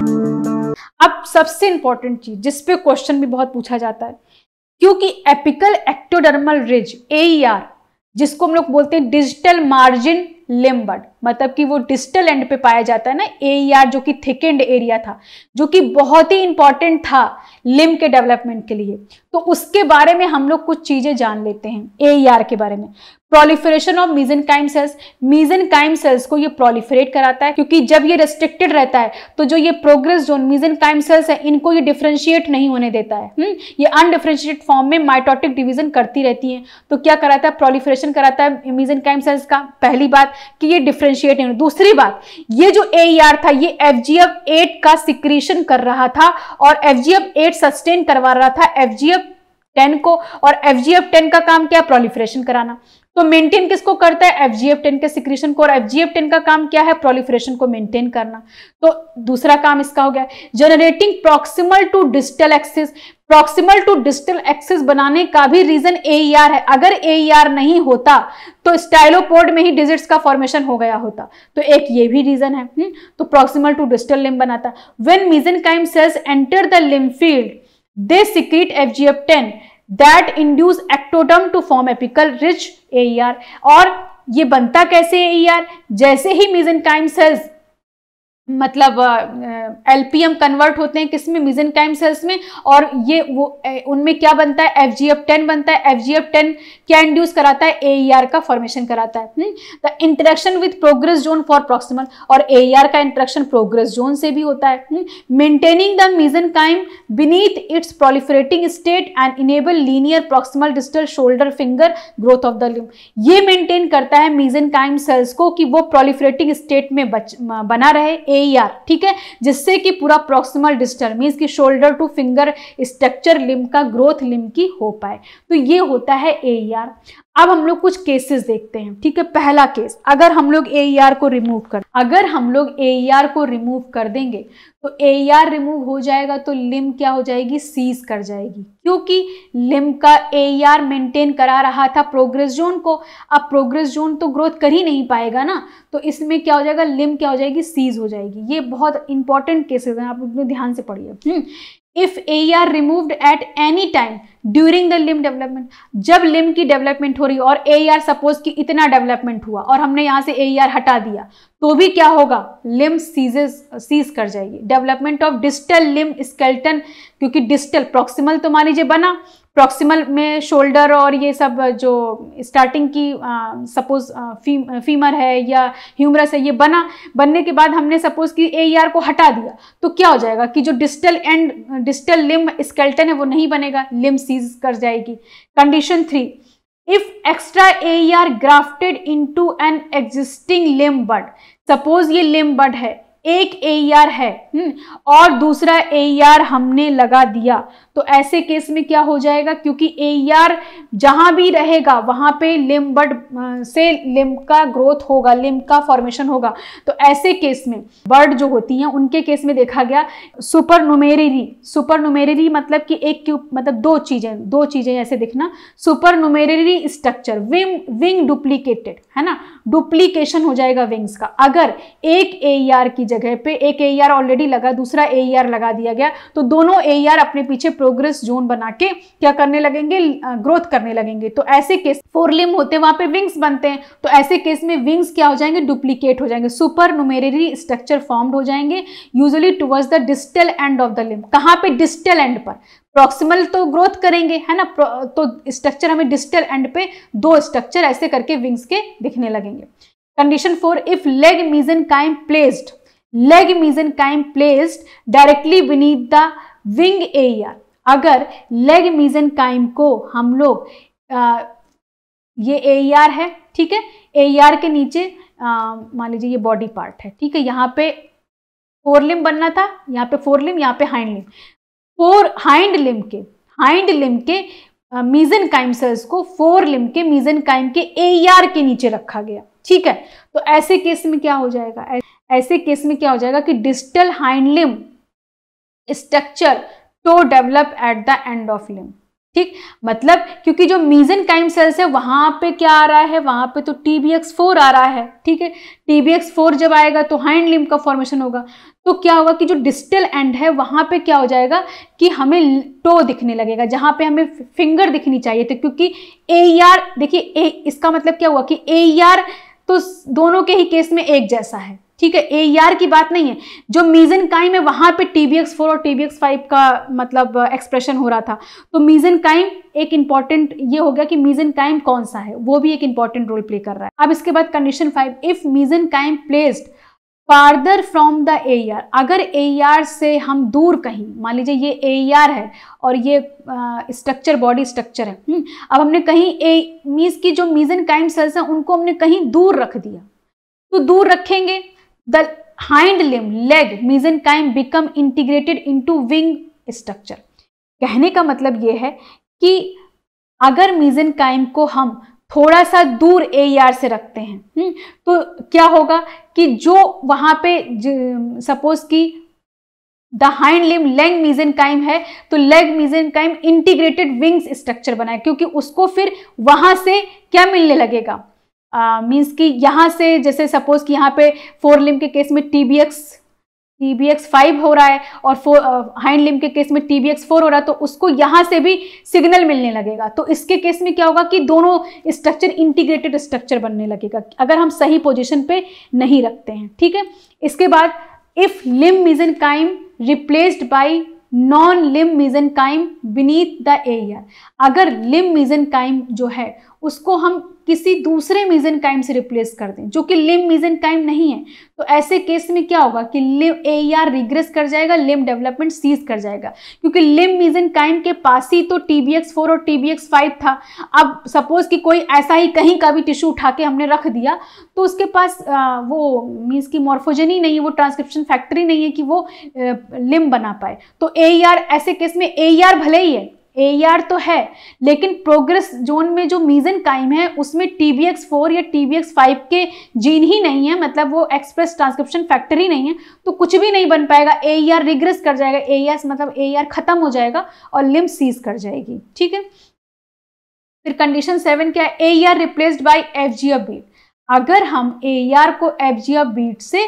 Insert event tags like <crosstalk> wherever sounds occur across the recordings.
अब सबसे इंपॉर्टेंट चीज जिस पे क्वेश्चन भी बहुत पूछा जाता है क्योंकि apical ectodermal ridge A e जिसको हम लोग बोलते हैं डिजिटल मार्जिन लिम्बड मतलब कि वो डिस्टल एंड पे पाया जाता है ना ए आर e जो कि थिकेंड एरिया था जो कि बहुत ही इंपॉर्टेंट था लिम के डेवलपमेंट के लिए तो उसके बारे में हम लोग कुछ चीज़ें जान लेते हैं ए आर e के बारे में proliferation of mesenchyme cells mesenchyme cells को ये प्रोलिफरेट कराता है क्योंकि जब ये रेस्ट्रिक्टेड रहता है तो जो ये progress zone mesenchyme cells है इनको ये डिफ्रेंशिएट नहीं होने देता है हुँ? हम्म, ये अनडिफ्रेंशिएट फॉर्म में माइटोटिक डिवीजन करती रहती है तो क्या कराता है प्रोलिफरेशन कराता है मीजन काइम सेल्स का पहली बात कि ये डिफरें डिफ्रेंशिएट नहीं दूसरी बात ये जो ए e था ये एफ जी एफ एट का सिक्रीशन कर रहा था और F G F eight sustain करवा रहा था एफ जी एफ टेन को और एफ टेन का काम क्या प्रोलिफ्रेशन कराना तो मेंटेन किसको करता है एफ के सिक्रीशन को और एफ का काम क्या है प्रोलिफरेशन को मेंटेन करना तो दूसरा काम इसका हो गया generating proximal to digital axis proximal to digital axis बनाने का भी रीजन ए e है अगर ए e नहीं होता तो स्टाइलोपोर्ड में ही डिजिट्स का फॉर्मेशन हो गया होता तो एक ये भी रीजन है हुँ? हम्म, तो प्रॉक्सिमल टू डिजिटल लिम बनाता when mesen cells enter the limb field they secrete F that induce ectoderm to form apical ridge A और ये बनता कैसे ए e जैसे ही मिजन सेल्स मतलब एल पी एम कन्वर्ट होते हैं किसमें कैम सेल्स में और ये वो उनमें क्या बनता है एफ जी एफ टेन बनता है एफ जी एफ टेन क्या इंड्यूस कराता है ए आर e का फॉर्मेशन कराता है the interaction with progress zone for proximal और ए आर e का इंटरेक्शन प्रोग्रेस जोन से भी होता है maintaining the chyme beneath its proliferating state and enable linear proximal distal shoulder finger growth of the limb ये maintain करता है cam sales को कि वो प्रोलिफरेटिंग स्टेट में बच, बना रहे एआर ठीक है जिससे कि पूरा प्रोक्सिमल डिस्टर मीन्स की shoulder to finger structure limb का ग्रोथ लिम की हो पाए तो ये होता है ए अब हम लोग कुछ केसेस देखते हैं ठीक है पहला केस अगर हम लोग ए e को रिमूव कर अगर हम लोग ए e को रिमूव कर देंगे तो ए रिमूव e हो जाएगा तो लिम क्या हो जाएगी सीज कर जाएगी क्योंकि लिम का ए मेंटेन करा रहा था प्रोग्रेस जोन को अब प्रोग्रेस जोन तो ग्रोथ कर ही नहीं पाएगा ना तो इसमें क्या हो जाएगा लिम क्या हो जाएगी सीज हो जाएगी ये बहुत इंपॉर्टेंट केसेस हैं आप अपने ध्यान से पढ़िए hmm, if A R removed at any time during the limb development जब लिम की डेवलपमेंट हो रही और ए आर सपोज कि इतना डेवलपमेंट हुआ और हमने यहां से ए आर हटा दिया तो भी क्या होगा लिम सीजेस सीज कर जाएगी development of distal limb skeleton क्योंकि डिस्टल प्रॉक्सिमल तो मान लीजिए बना प्रॉक्सिमल में शोल्डर और ये सब जो स्टार्टिंग की सपोज फी, फीमर है या ह्यूमरस है ये बना बनने के बाद हमने सपोज कि ए e को हटा दिया तो क्या हो जाएगा कि जो distal end distal limb skeleton है वो नहीं बनेगा लिम सीज कर जाएगी condition three if extra A grafted into an existing limb bud, suppose ये limb bud है एक ए e है हम्म, और दूसरा ए e हमने लगा दिया तो ऐसे केस में क्या हो जाएगा क्योंकि ए e जहां भी रहेगा वहां पे लिम्बड से लिम्ब का ग्रोथ होगा लिम्ब का फॉर्मेशन होगा तो ऐसे केस में बर्ड जो होती हैं उनके केस में देखा गया सुपर नुमेरेरी सुपर नुमेरेरी मतलब कि एक क्यूब मतलब दो चीज़ें दो चीज़ें ऐसे देखना supernumerary structure wing wing duplicated है ना डुप्लीकेशन हो जाएगा विंग्स का अगर एक ए की जगह पे एक ए ऑलरेडी e लगा दूसरा ए e लगा दिया गया तो दोनों ए e अपने पीछे प्रोग्रेस जोन बना के क्या करने लगेंगे ग्रोथ करने लगेंगे तो ऐसे केस फोर लिम होते हैं वहां पे विंग्स बनते हैं तो ऐसे केस में विंग्स क्या हो जाएंगे डुप्लीकेट हो जाएंगे सुपर नुमेरेरी स्ट्रक्चर फॉर्म्ड हो जाएंगे usually towards the distal end of the limb कहाँ पे डिस्टल एंड पर प्रॉक्सिमल तो ग्रोथ करेंगे है ना तो स्ट्रक्चर हमें डिस्टल एंड पे दो स्ट्रक्चर ऐसे करके विंग्स के दिखने लगेंगे condition four if leg mesenchyme placed leg mesenchyme placed directly beneath the wing area अगर लेग काइम को हम लोग ये ए आर है ठीक है ए आर के नीचे मान लीजिए ये बॉडी पार्ट है ठीक है यहाँ पे फोर लिम बनना था यहाँ पे फोर लिम यहाँ पे hind limb fore hind limb के हाइंड लिम के मीजन काइम सेल्स को फोर लिम के मीजन काइम के ए आर के नीचे रखा गया ठीक है तो ऐसे केस में क्या हो जाएगा ऐसे ऐसे केस में क्या हो जाएगा कि digital hind limb structure toe तो develop at the end of limb ठीक मतलब क्योंकि जो मीजन काइम सेल्स है वहां पे क्या आ रहा है वहां पे तो टीबीएक्स फोर आ रहा है ठीक है टीबीएक्स फोर जब आएगा तो हाइंड लिम का फॉर्मेशन होगा तो क्या होगा कि जो डिस्टल एंड है वहाँ पे क्या हो जाएगा कि हमें टो दिखने लगेगा जहाँ पे हमें फिंगर दिखनी चाहिए तो क्योंकि ए आर e देखिए ए इसका मतलब क्या हुआ कि ए आर e तो दोनों के ही केस में एक जैसा है ठीक है ए e की बात नहीं है जो मीजन काइम है वहाँ पे टी बी और टी बी का मतलब एक्सप्रेशन uh, हो रहा था तो मीजन काइम एक इंपॉर्टेंट ये हो गया कि मीजन काइम कौन सा है वो भी एक इंपॉर्टेंट रोल प्ले कर रहा है अब इसके बाद condition five if mesenchyme placed farther from the A अगर ए e से हम दूर कहीं मान लीजिए ये ए e है और ये स्ट्रक्चर बॉडी स्ट्रक्चर है हुँ? हम्म, अब हमने कहीं ए मीज की जो मीजन काइम सेल्स हैं उनको हमने कहीं दूर रख दिया तो दूर रखेंगे the hind limb leg mesenchyme become integrated into wing structure कहने का मतलब यह है कि अगर काइम को हम थोड़ा सा दूर ए e से रखते हैं हम्म, तो क्या होगा कि जो वहां पे सपोज कि the hind limb leg chyme है तो leg chyme integrated wings structure बनाए क्योंकि उसको फिर वहां से क्या मिलने लगेगा मीन्स कि यहाँ से जैसे सपोज कि यहाँ पे फोर लिम के केस में T B X T B X five हो रहा है और फोर हाइंड लिम के केस में टी बी एक्स फोर हो रहा है तो उसको यहाँ से भी सिग्नल मिलने लगेगा तो इसके केस में क्या होगा कि दोनों स्ट्रक्चर इंटीग्रेटेड स्ट्रक्चर बनने लगेगा अगर हम सही पोजिशन पर नहीं रखते हैं ठीक है इसके बाद if limb mesenchyme replaced by non limb mesenchyme beneath the air अगर लिम मिजन काइम जो है उसको हम किसी दूसरे काइम से रिप्लेस कर दें जो कि लिम काइम नहीं है तो ऐसे केस में क्या होगा कि लिम ए आर रिग्रेस कर जाएगा लिम डेवलपमेंट सीज कर जाएगा क्योंकि लिम काइम के पास ही तो टी बी एक्स फोर और टी बी एक्स फाइव था अब सपोज कि कोई ऐसा ही कहीं का भी टिश्यू उठा के हमने रख दिया तो उसके पास आ, वो मीन्स की मॉर्फोजनी नहीं है वो ट्रांसक्रिप्शन फैक्ट्री नहीं है कि वो लिम बना पाए तो ए आर ऐसे केस में ए आर भले ही है ए e तो है लेकिन प्रोग्रेस जोन में जो मीजन काइम है उसमें टी बी एक्स फोर या टी बी एक्स फाइव के जीन ही नहीं है मतलब वो एक्सप्रेस ट्रांसक्रिप्शन फैक्टर ही नहीं है तो कुछ भी नहीं बन पाएगा ए रिग्रेस e कर जाएगा ए एस e मतलब ए आर खत्म हो जाएगा और लिम सीज कर जाएगी ठीक है फिर कंडीशन सेवन क्या है A R replaced by F bead अगर हम ए आर को एफ जी ऑफ बीट से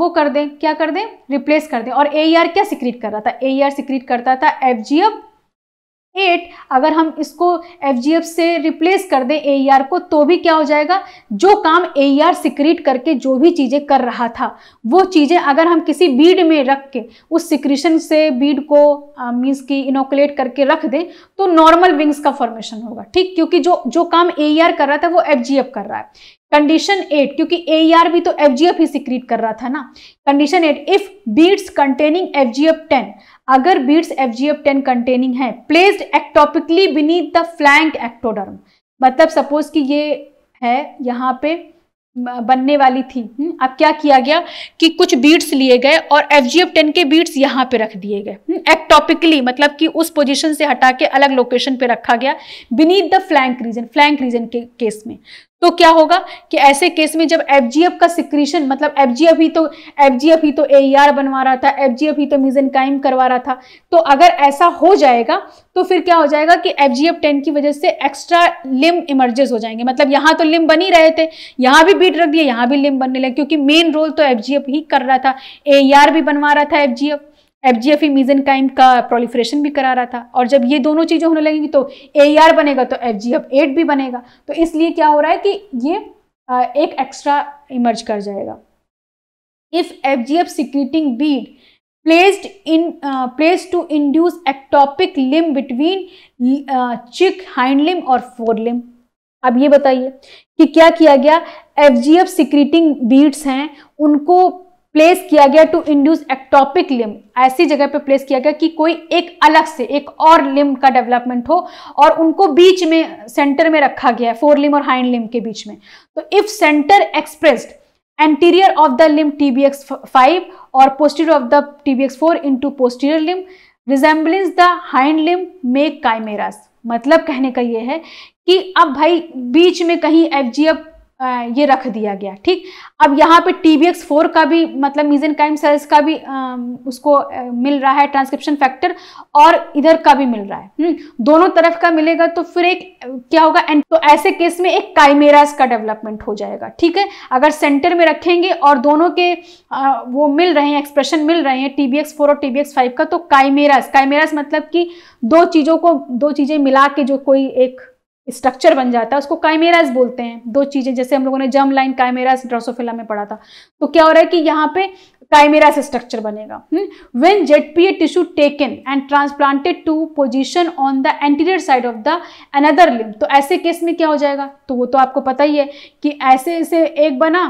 वो कर दें क्या कर दें रिप्लेस कर दें और ए क्या सिक्रीट कर रहा था ए आर सिक्रीट करता था एफ एट अगर हम इसको एफ से रिप्लेस कर दें ए e को तो भी क्या हो जाएगा जो काम ए सिक्रीट e करके जो भी चीज़ें कर रहा था वो चीज़ें अगर हम किसी बीड में रख के उस सिक्रीशन से बीड को मीन्स की इनोकुलेट करके रख दें तो नॉर्मल विंग्स का फॉर्मेशन होगा ठीक क्योंकि जो जो काम ए e कर रहा था वो एफ कर रहा है कंडीशन एट क्योंकि ए भी तो एफ ही सिक्रीट कर रहा था ना condition eight if beads containing F G ten अगर beads F G F ten containing है placed ectopically beneath the flank ectoderm मतलब सपोज कि ये है यहाँ पे बनने वाली थी हम्म, अब क्या किया गया कि कुछ बीट्स लिए गए और एफ जी एफ टेन के बीट्स यहाँ पे रख दिए गए एक्टॉपिकली हम्म, मतलब कि उस पोजीशन से हटा के अलग लोकेशन पे रखा गया beneath the flank region flank region के केस में तो क्या होगा कि ऐसे केस में जब एफजीएफ का सिक्रीशन मतलब एफजीएफ ही तो एफजीएफ ही तो ए e बनवा रहा था एफजीएफ ही तो मिजन कायम करवा रहा था तो अगर ऐसा हो जाएगा तो फिर क्या हो जाएगा कि एफ जी टेन की वजह से एक्स्ट्रा लिम इमर्जेस हो जाएंगे मतलब यहाँ तो लिम बन ही रहे थे यहाँ भी बीट रख दिया यहाँ भी लिम बनने लगे क्योंकि मेन रोल तो एफ जी एफ ही कर रहा था ए आर e भी बनवा रहा था F G F F G F mesenchyme का प्रोलिफ्रेशन भी करा रहा था और जब ये दोनों चीज़ें होने लगेंगी तो ए आर बनेगा तो एफ जी एफ एट भी बनेगा तो इसलिए क्या हो रहा है कि ये एक एक्स्ट्रा इमर्ज कर जाएगा if F G F secreting bead placed in place to induce ectopic limb between chick hind limb और फोर लिम अब ये बताइए कि क्या किया गया F G F secreting beads हैं उनको प्लेस किया गया टू इंड्यूस एक्टोपिक लिम्ब ऐसी जगह पे प्लेस किया गया कि कोई एक अलग से एक और लिम्ब का डेवलपमेंट हो और उनको बीच में सेंटर में रखा गया है फोर लिम्ब और हाइंड लिम्ब के बीच में तो if centre expressed anterior of the five और posterior of the T B X four into posterior limb resemblance the hind limb make chimeras मतलब कहने का ये है कि अब भाई बीच में कहीं एफ ये रख दिया गया ठीक अब यहाँ पे टी बी फोर का भी मतलब मीजन काइम सेल्स का भी आ, उसको आ, मिल रहा है ट्रांसक्रिप्शन फैक्टर और इधर का भी मिल रहा है हुँ? हम्म? दोनों तरफ का मिलेगा तो फिर एक क्या होगा एंड तो ऐसे केस में एक काइमेराज का डेवलपमेंट हो जाएगा ठीक है अगर सेंटर में रखेंगे और दोनों के आ, वो मिल रहे हैं एक्सप्रेशन मिल रहे हैं टी बी फोर और टी बी फाइव का तो काइमेरास काइमेराज मतलब कि दो चीज़ों को दो चीज़ें मिला के जो कोई एक स्ट्रक्चर बन जाता है उसको काइमेराज बोलते हैं दो चीज़ें जैसे हम लोगों ने जम लाइन काइमेराज ड्रोसोफिला में पढ़ा था तो क्या हो रहा है कि यहाँ पे काइमेराज स्ट्रक्चर बनेगा when Z P A tissue taken and transplanted to position on the anterior side of the another limb तो ऐसे केस में क्या हो जाएगा तो वो तो आपको पता ही है कि ऐसे ऐसे एक बना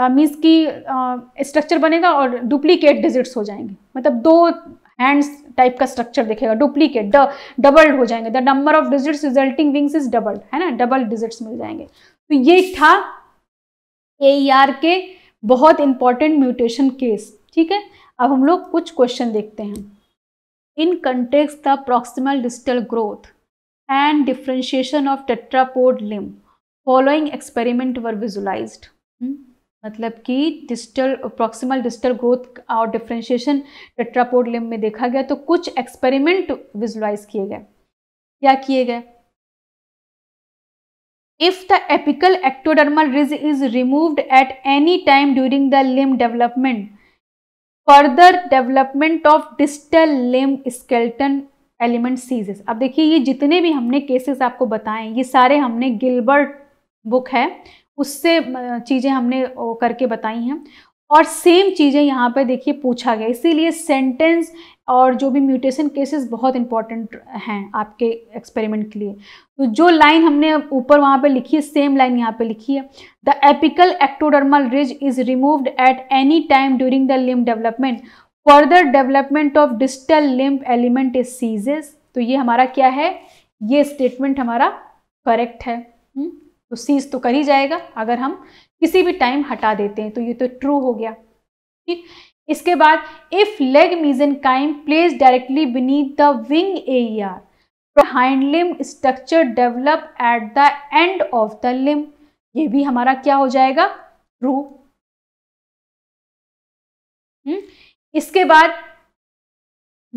मीन्स की स्ट्रक्चर बनेगा और डुप्लीकेट डिजिट्स हो जाएंगे मतलब दो एंड टाइप का स्ट्रक्चर देखेगा डुप्लीकेट द डबल्ड हो जाएंगे the number of digits resulting wings is doubled है ना डबल डिजिट्स मिल जाएंगे तो ये था ए आर के बहुत इंपॉर्टेंट म्यूटेशन केस ठीक है अब हम लोग कुछ क्वेश्चन देखते हैं in context the proximal digital growth and differentiation of tetrapod limb following experiment were visualised मतलब कि डिजिटल अप्रॉक्सिमल डिजिटल ग्रोथ और डिफ्रेंशिएशन टेट्रापोड लिम में देखा गया तो कुछ एक्सपेरिमेंट विजुलाइज किए गए क्या किए गए if the apical ectodermal ridge is removed at any time during the limb development further development of digital limb skeleton element ceases अब देखिए ये जितने भी हमने केसेस आपको बताए ये सारे हमने गिलबर्ट बुक है उससे चीज़ें हमने करके बताई हैं और सेम चीज़ें यहाँ पर देखिए पूछा गया इसीलिए सेंटेंस और जो भी म्यूटेशन केसेस बहुत इंपॉर्टेंट हैं आपके एक्सपेरिमेंट के लिए तो जो लाइन हमने ऊपर वहाँ पे लिखी है सेम लाइन यहाँ पे लिखी है the apical ectodermal ridge is removed at any time during the limb development further development of distal limb element is ceases तो ये हमारा क्या है ये स्टेटमेंट हमारा करेक्ट है हुँ? हम्म। तो सीज तो कर ही जाएगा अगर हम किसी भी टाइम हटा देते हैं तो ये तो ट्रू हो गया ठीक इसके बाद if leg mesenchyme place directly beneath the wing area hind limb structure develop at the end of the limb ये भी हमारा क्या हो जाएगा ट्रू हम्म? इसके बाद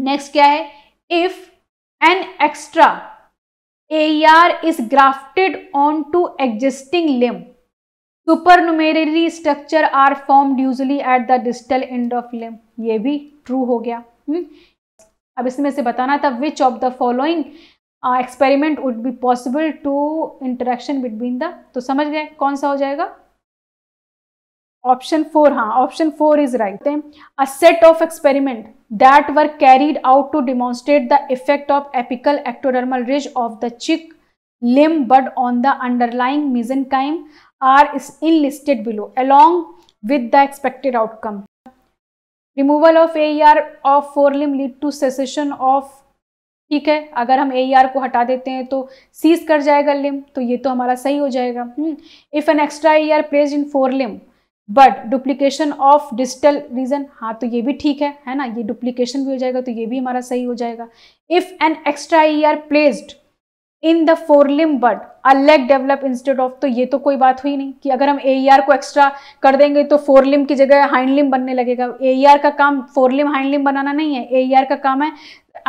नेक्स्ट क्या है if an extra AER is grafted onto existing limb. Supernumerary structure are formed usually at the distal end of limb. ये भी true हो गया हुँ? अब इसमें से बताना था which of the following uh, experiment would be possible to interaction between the तो समझ गए कौन सा हो जाएगा ऑप्शन फोर हाँ option four is right a set of experiment that were carried out to demonstrate the effect of apical ectodermal ridge of the chick limb bud on the underlying chyme are is in listed below along expected outcome removal of A R of forelimb lead to cessation of ठीक है अगर हम A R e को हटा देते हैं तो seize कर जाएगा लिम तो ये तो हमारा सही हो जाएगा if an extra R place in forelimb but duplication of digital region हाँ तो ये भी ठीक है है ना ये डुप्लीकेशन भी हो जाएगा तो ये भी हमारा सही हो जाएगा if an extra R placed in the forelimb but a leg develop instead of तो ये तो कोई बात हुई नहीं कि अगर हम ए आर को एक्स्ट्रा कर देंगे तो फोरलिम की जगह हाइंडलिम बनने लगेगा ए आर का काम फोरलिम हाइंडलिम बनाना नहीं है ए आर का काम है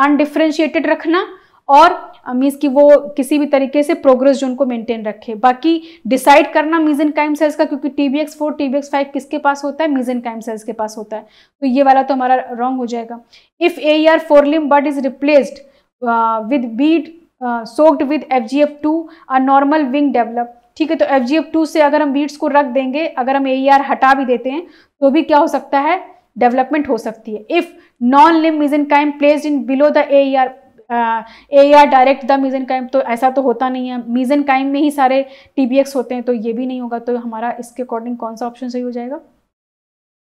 अनडिफ्रेंशिएटेड रखना और मीन्स uh, कि वो किसी भी तरीके से प्रोग्रेस जो उनको मेंटेन रखे बाकी डिसाइड करना मीजन काइम सेल्स का क्योंकि T B X four T B X five किसके पास होता है मीजन काइम सेल्स के पास होता है तो ये वाला तो हमारा रॉन्ग हो जाएगा if A R forelimb bird is replaced with bead soaked with F G F two a normal wing develop ठीक है तो एफ जी एफ टू से अगर हम बीड्स को रख देंगे अगर हम ए आर e हटा भी देते हैं तो भी क्या हो सकता है डेवलपमेंट हो सकती है if non limb mesenchyme placed in below the A R A या डायरेक्ट द मीजन काइम तो ऐसा तो होता नहीं है मीजन काइम में ही सारे टी होते हैं तो ये भी नहीं होगा तो हमारा इसके अकॉर्डिंग कौन सा ऑप्शन सही हो जाएगा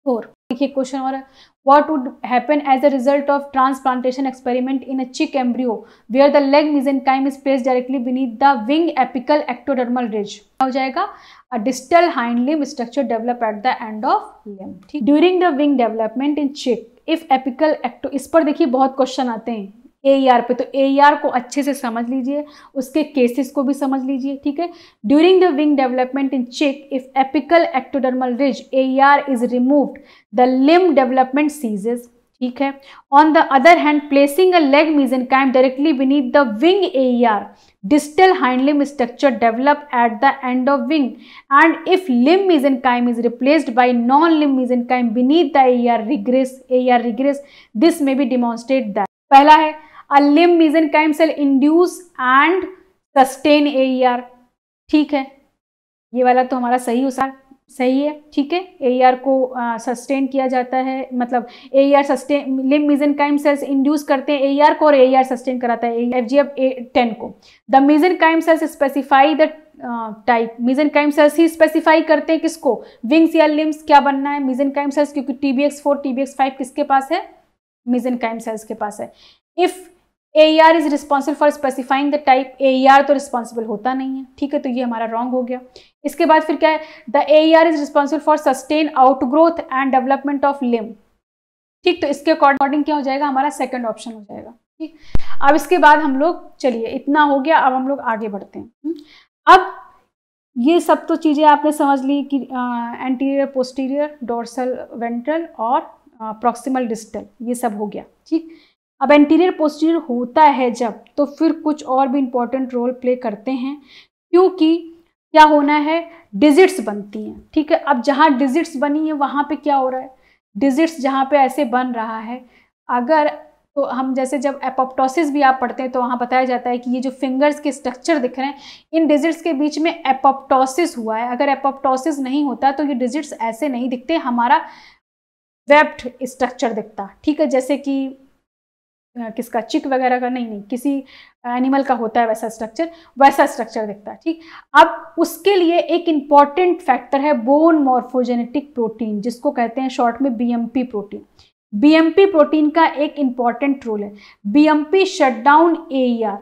फोर देखिए क्वेश्चन और what would happen as a result of transplantation experiment in a chick embryo where the leg mesenchyme is place directly beneath the wing apical ectodermal ridge हो जाएगा a distal hind limb structure develop at the end of limb ठीक during the wing development in chick if apical ecto इस पर देखिए बहुत question आते हैं ए R e पे तो ए आर e को अच्छे से समझ लीजिए उसके केसेस को भी समझ लीजिए ठीक है during the wing development in chick if apical ectodermal ridge A R is removed the limb development ceases ठीक है on the other hand placing a leg mesenchyme directly beneath the wing A R digital hind limb structure develop at the end of wing and if limb mesenchyme is replaced by non limb mesenchyme beneath the A R regress A R regress this में be demonstrate that पहला है a limb mesenchyme cell induce and sustain A R ठीक है ये वाला तो हमारा सही उसार सही है ठीक है ए आर e को सस्टेन किया जाता है मतलब ए आर सस्टेन लिम मीजन मिजन सेल्स इंड्यूस करते हैं ए आर e को और ए आर सस्टेन कराता है F G F A ten को the mesenchyme cells specify the type mesenchyme cells ही स्पेसिफाई करते हैं किसको विंग्स या लिम्स क्या बनना है मिजन काइम सेल्स क्योंकि T B four T five किसके पास है मिजन काइम सेल्स के पास है if A R is responsible for specifying the type A R तो रिस्पॉन्सिबल होता नहीं है ठीक है तो ये हमारा रॉन्ग हो गया इसके बाद फिर क्या है the A R is responsible for sustain out growth and development of limb ठीक तो इसके अकॉर्डिंग क्या हो जाएगा हमारा सेकेंड ऑप्शन हो जाएगा ठीक अब इसके बाद हम लोग चलिए इतना हो गया अब हम लोग आगे बढ़ते हैं हम्म, अब ये सब तो चीज़ें आपने समझ ली कि एंटीरियर पोस्टीरियर डोर्सल वेंट्रल और प्रॉक्सिमल डिस्टल ये सब हो गया ठीक अब एंटीरियर पोस्टीरियर होता है जब तो फिर कुछ और भी इंपॉर्टेंट रोल प्ले करते हैं क्योंकि क्या होना है डिजिट्स बनती हैं ठीक है अब जहाँ डिजिट्स बनी है वहाँ पे क्या हो रहा है डिजिट्स जहाँ पे ऐसे बन रहा है अगर तो हम जैसे जब एपोप्टोसिस भी आप पढ़ते हैं तो वहाँ बताया जाता है कि ये जो फिंगर्स के स्ट्रक्चर दिख रहे हैं इन डिजिट्स के बीच में एपोप्टोसिस हुआ है अगर एपोप्टोसिस नहीं होता तो ये डिजिट्स ऐसे नहीं दिखते हमारा वेब्ड स्ट्रक्चर दिखता ठीक है जैसे कि किसका चिक वगैरह का नहीं नहीं किसी एनिमल का होता है वैसा स्ट्रक्चर वैसा स्ट्रक्चर दिखता है ठीक अब उसके लिए एक इम्पॉर्टेंट फैक्टर है बोन मॉर्फोजेनेटिक प्रोटीन जिसको कहते हैं शॉर्ट में बीएमपी प्रोटीन बीएमपी प्रोटीन का एक इम्पॉर्टेंट रोल है बीएमपी शटडाउन एआर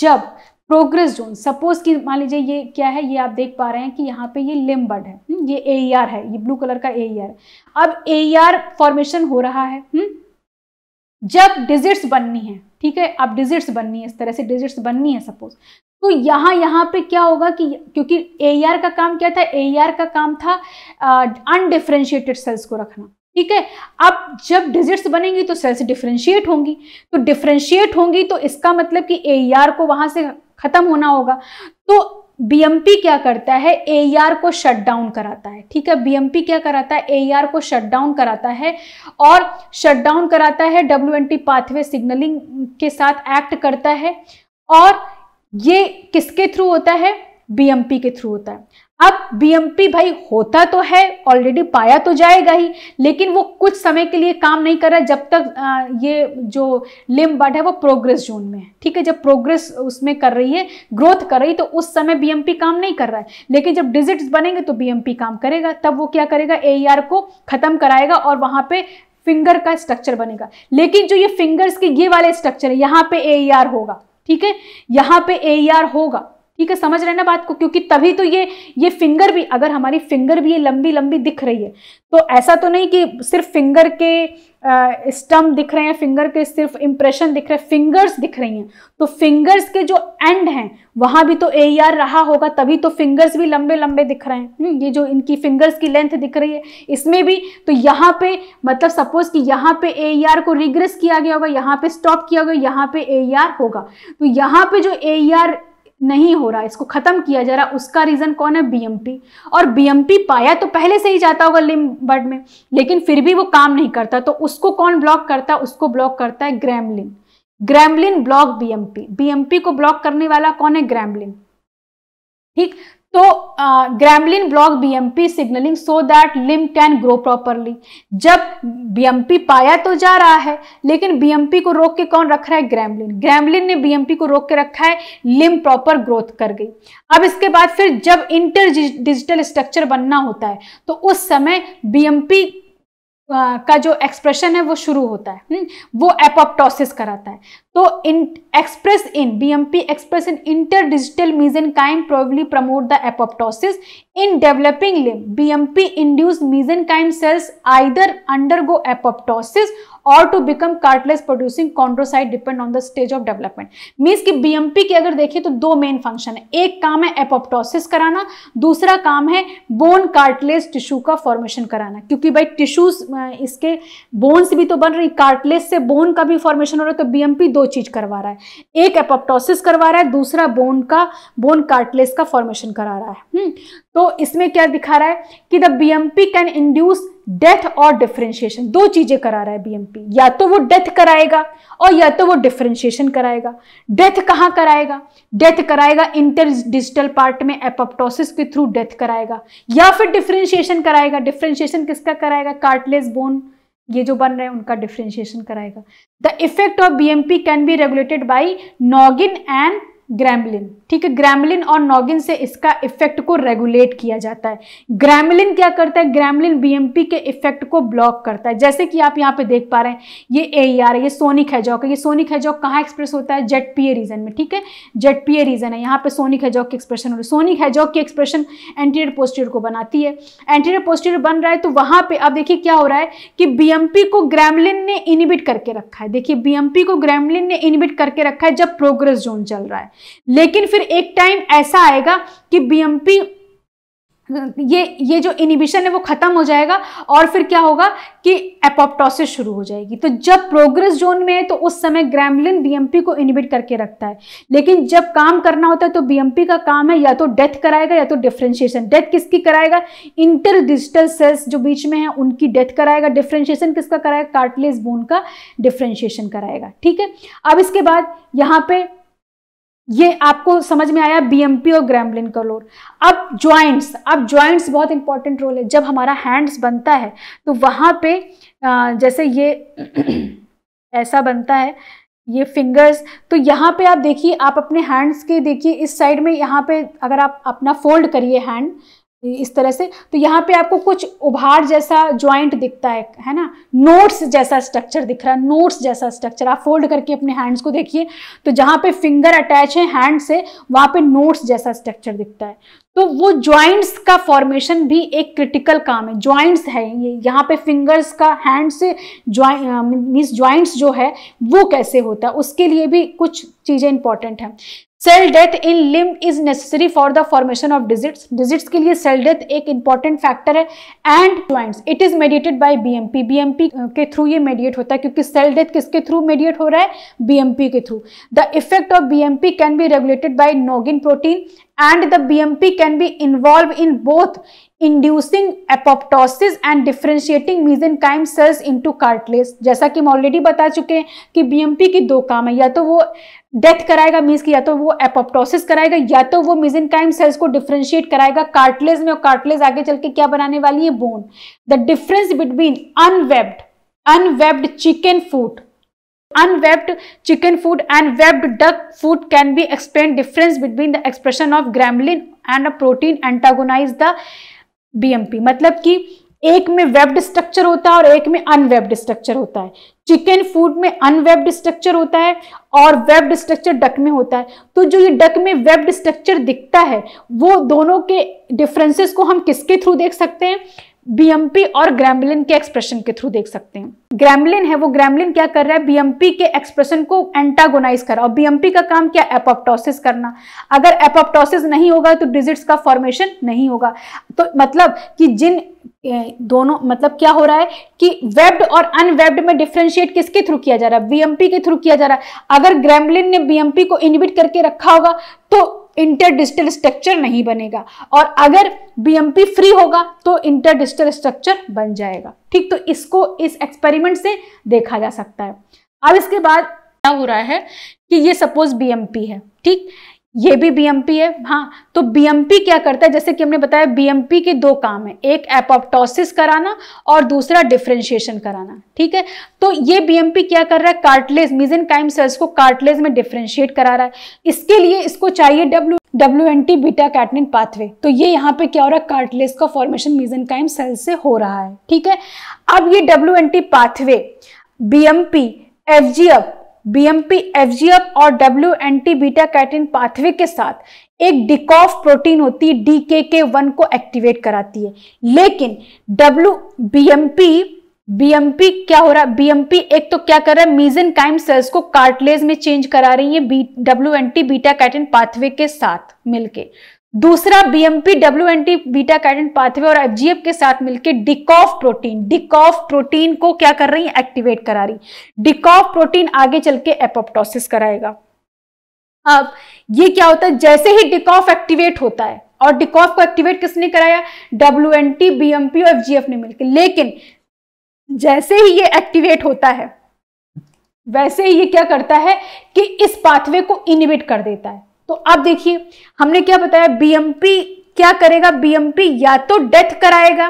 जब प्रोग्रेस जोन सपोज कि मान लीजिए ये क्या है ये आप देख पा रहे हैं कि यहाँ पे ये लिम्बड हम्म, e है ये ए है ये ब्लू कलर का ए e है अब ए फॉर्मेशन e हो रहा है हुँ? हम्म, जब डिजिट्स बननी है ठीक है अब डिजिट्स बननी है इस तरह से डिजिट्स बननी है सपोज तो यहाँ यहाँ पे क्या होगा कि क्योंकि ए e का काम क्या था ए e का काम था अनडिफ्रेंशिएटेड सेल्स को रखना ठीक है अब जब डिजिट्स बनेंगी तो सेल्स डिफ्रेंशिएट होंगी तो डिफ्रेंशिएट होंगी तो इसका मतलब कि ए e को वहाँ से ख़त्म होना होगा तो बीएमपी क्या करता है एआर e को शट डाउन कराता है ठीक है बीएमपी क्या कराता है एआर e को शट डाउन कराता है और शट डाउन कराता है टी पाथवे सिग्नलिंग के साथ एक्ट करता है और ये किसके थ्रू होता है बीएमपी के थ्रू होता है अब बीएमपी भाई होता तो है ऑलरेडी पाया तो जाएगा ही लेकिन वो कुछ समय के लिए काम नहीं कर रहा जब तक ये जो लिम बड है वो प्रोग्रेस जोन में है ठीक है जब प्रोग्रेस उसमें कर रही है ग्रोथ कर रही तो उस समय बीएमपी काम नहीं कर रहा है लेकिन जब डिजिट्स बनेंगे तो बीएमपी काम करेगा तब वो क्या करेगा एईआर e को खत्म कराएगा और वहां पर फिंगर का स्ट्रक्चर बनेगा लेकिन जो ये फिंगर्स के ये वाले स्ट्रक्चर है यहाँ पे ए e होगा ठीक है यहाँ पे ए e होगा ठीक है समझ रहे ना बात को क्योंकि तभी तो ये ये फिंगर भी अगर हमारी फिंगर भी ये लंबी लंबी दिख रही है तो ऐसा तो नहीं कि सिर्फ फिंगर के स्टम्प दिख रहे हैं फिंगर के सिर्फ इंप्रेशन दिख रहे हैं फिंगर्स दिख रही हैं तो फिंगर्स के जो एंड हैं वहाँ भी तो ए आर e रहा होगा तभी तो फिंगर्स भी लंबे लंबे दिख रहे हैं हम्म, ये जो इनकी फिंगर्स की लेंथ दिख रही है इसमें भी तो यहाँ पे मतलब सपोज कि यहाँ पे ए आर e को रिग्रेस किया गया होगा यहाँ पे स्टॉप किया गया यहाँ पे ए आर e होगा तो यहाँ पे जो ए आर नहीं हो रहा इसको ख़त्म किया जा रहा उसका रीज़न कौन है बीएमपी और बीएमपी पाया तो पहले से ही जाता होगा लिम बर्ड में लेकिन फिर भी वो काम नहीं करता तो उसको कौन ब्लॉक करता है उसको ब्लॉक करता है gremlin gremlin block BMP BMP को ब्लॉक करने वाला कौन है ग्रैमलिन ठीक तो gremlin block BMP signaling so that limb can grow properly जब बीएमपी पाया तो जा रहा है लेकिन बीएमपी को रोक के कौन रख रहा है ग्रैमलिन ग्रैमलिन ने बीएमपी को रोक के रखा है लिम प्रॉपर ग्रोथ कर गई अब इसके बाद फिर जब इंटर डिजिटल स्ट्रक्चर बनना होता है तो उस समय बीएमपी का जो एक्सप्रेशन है वो शुरू होता है हम्म, वो एपोप्टोसिस कराता है तो in express in BMP express in interdigital chyme probably promote the apoptosis in developing limb BMP induce chyme cells either undergo apoptosis और to become cartilage producing chondrocyte depend on the stage of development means की BMP की अगर देखें तो दो main function है एक काम है एपोप्टोसिस कराना दूसरा काम है बोन कार्टलेस टिश्यू का फॉर्मेशन कराना क्योंकि भाई टिश्यूज इसके बोन्स भी तो बन रही कार्टलेस से बोन का भी फॉर्मेशन हो रहा है तो बीएमपी दो दो चीज करवा रहा है एक एपोप्टोसिस करवा रहा है दूसरा बोन का बोन कार्टलेस का फॉर्मेशन करा रहा है हुँ? हम्म, तो इसमें क्या दिखा रहा है कि the BMP can induce death और डिफरेंशिएशन दो चीजें करा रहा है बीएमपी या तो वो डेथ कराएगा और या तो वो डिफरेंशिएशन कराएगा डेथ कहाँ कराएगा डेथ कराएगा इंटर डिजिटल पार्ट में एपोप्टोसिस के थ्रू डेथ कराएगा या फिर डिफरेंशिएशन कराएगा डिफरेंशिएशन किसका कराएगा कार्टलेस बोन ये जो बन रहे हैं उनका डिफ्रेंशिएशन कराएगा the effect of B M P can be regulated by noggin and gremlin ठीक है ग्रैमलिन और नॉगिन से इसका इफेक्ट को रेगुलेट किया जाता है ग्रैमलिन क्या करता है ग्रैमलिन बीएमपी के इफेक्ट को ब्लॉक करता है जैसे कि आप यहाँ पे देख पा रहे हैं ये ए आर e है ये सोनिक हैजॉक है ये सोनिक हैजॉक कहाँ एक्सप्रेस होता है जेट पी रीजन में ठीक है जेट पी रीजन है यहाँ पे सोनिक हैजॉक की एक्सप्रेशन हो रही है सोनिक हैजॉक की एक्सप्रेशन एंटीरियर पोस्टियर को बनाती है एंटीरियर पोस्टियर बन रहा है तो वहाँ पर अब देखिए क्या हो रहा है कि बी को ग्रैमलिन ने इनिबिट करके रखा है देखिए बीएमपी को ग्रैमलिन ने इनिबिट करके रखा है जब प्रोग्रेस जोन चल रहा है लेकिन फिर एक टाइम ऐसा आएगा कि बीएमपी ये ये जो इनिबिशन है वो ख़त्म हो जाएगा और फिर क्या होगा कि एपोप्टोसिस शुरू हो जाएगी तो जब प्रोग्रेस जोन में है तो उस समय ग्रैमलिन बीएमपी को इनिबिट करके रखता है लेकिन जब काम करना होता है तो बीएमपी का काम है या तो डेथ कराएगा या तो डिफ्रेंशिएशन डेथ किसकी कराएगा इंटर डिजिटल सेल्स जो बीच में है उनकी डेथ कराएगा डिफ्रेंशिएशन किसका कराएगा कार्टलेस बोन का डिफ्रेंशिएशन कराएगा ठीक है अब इसके बाद यहाँ पर ये आपको समझ में आया बीएमपी और ग्रैमलिन कलोर अब ज्वाइंट्स अब ज्वाइंट्स बहुत इंपॉर्टेंट रोल है जब हमारा हैंड्स बनता है तो वहां पे जैसे ये <clears throat> ऐसा बनता है ये फिंगर्स तो यहाँ पे आप देखिए आप अपने हैंड्स के देखिए इस साइड में यहाँ पे अगर आप अपना फोल्ड करिए हैंड इस तरह से तो यहाँ पे आपको कुछ उभार जैसा ज्वाइंट दिखता है है ना नोट्स जैसा स्ट्रक्चर दिख रहा है नोट्स जैसा स्ट्रक्चर आप फोल्ड करके अपने हैंड्स को देखिए तो जहाँ पे फिंगर अटैच है हैंड से वहाँ पे नोट्स जैसा स्ट्रक्चर दिखता है तो वो ज्वाइंट्स का फॉर्मेशन भी एक क्रिटिकल काम है ज्वाइंट्स है ये यहाँ पे फिंगर्स का हैंड से ज्वाइं मीन्स ज्वाइंट्स जो है वो कैसे होता है उसके लिए भी कुछ चीज़ें इंपॉर्टेंट हैं cell death in limb is necessary for the formation of digits digits के लिए सेल डेथ एक इंपॉर्टेंट फैक्टर है and joints it is mediated by BMP BMP के थ्रू ये मेडिएट होता है क्योंकि सेल डेथ किसके थ्रू मेडिएट हो रहा है बीएमपी के through the effect of BMP can be regulated by noggin protein and the BMP can be involved in both inducing apoptosis and differentiating mesenchyme cells into cartilage. जैसा कि हम already बता चुके हैं कि BMP की दो काम है या तो वो डेथ कराएगा मीन्स कि या तो वो एपोप्टोसिस कराएगा या तो वो मिजेनकाइम सेल्स को डिफ्रेंशिएट कराएगा कार्टलेस में और कार्टिलेज आगे चल के क्या बनाने वाली है bone the difference between unwebbed unwebbed chicken food unwebbed chicken food and webbed duck food can be explained difference between the expression of gremlin and a protein antagonize the BMP मतलब कि एक में वेब्ड स्ट्रक्चर होता है और एक में अनवेब्ड structure होता है चिकन फूड में अनवेब्ड स्ट्रक्चर होता है और वेब्ड स्ट्रक्चर डक में होता है तो जो ये डक में वेब्ड स्ट्रक्चर दिखता है वो दोनों के डिफरेंसेस को हम किसके थ्रू देख सकते हैं बीएमपी और ग्रैमलिन के एक्सप्रेशन के थ्रू देख सकते हैं ग्रैमलिन है वो ग्रैमलिन क्या कर रहा है बीएमपी के एक्सप्रेशन को एंटागोनाइज कर और बीएमपी का काम क्या एपोप्टोसिस करना अगर एपोप्टोसिस नहीं होगा तो डिजिट्स का फॉर्मेशन नहीं होगा तो मतलब कि जिन दोनों मतलब क्या हो रहा है कि वेब्ड और अनवेब्ड में डिफ्रेंशिएट किसके थ्रू किया जा रहा है बीएमपी के थ्रू किया जा रहा है अगर ग्रैमलिन ने बीएमपी को इनिबिट करके रखा होगा तो इंटरडिस्टल स्ट्रक्चर नहीं बनेगा और अगर बीएमपी फ्री होगा तो इंटरडिस्टल स्ट्रक्चर बन जाएगा ठीक तो इसको इस एक्सपेरिमेंट से देखा जा सकता है अब इसके बाद क्या हो रहा है कि ये सपोज बीएमपी है ठीक ये भी बीएमपी है हाँ तो बीएमपी क्या करता है जैसे कि हमने बताया बीएमपी के दो काम है एक एपोप्टोसिस कराना और दूसरा डिफ्रेंशिएशन कराना ठीक है तो ये बीएमपी क्या कर रहा है कार्टलेज मिजन काइम सेल्स को कार्टलेज में डिफ्रेंशिएट करा रहा है इसके लिए इसको चाहिए W W N T beta catenin pathway तो ये यहाँ पे क्या हो रहा है कार्टलेज का फॉर्मेशन मीजन काइम सेल से हो रहा है ठीक है अब ये W N T pathway BMP F BMP FGF और W NT beta catenin pathway के साथ एक डिकॉफ प्रोटीन होती है डी के वन को एक्टिवेट कराती है लेकिन डब्ल्यू बीएमपी बीएमपी क्या हो रहा है बीएमपी एक तो क्या कर रहा है मीजन काइम सेल्स को कार्टलेज में चेंज करा रही है B W NT beta catenin pathway के साथ मिलके दूसरा BMP W NT beta catenin pathway और एफजीएफ के साथ मिलकर डिकॉफ प्रोटीन डिकॉफ प्रोटीन को क्या कर रही है एक्टिवेट करा रही डिकॉफ प्रोटीन आगे चल के एपोप्टोसिस कराएगा अब ये क्या होता है जैसे ही डिकॉफ एक्टिवेट होता है और डिकॉफ को एक्टिवेट किसने कराया W N T B M P और एफ जी एफ ने मिलकर लेकिन जैसे ही ये एक्टिवेट होता है वैसे ही ये क्या करता है कि इस पाथवे को इनिबिट कर देता है तो अब देखिए हमने क्या बताया बीएमपी क्या करेगा बीएमपी या तो डेथ कराएगा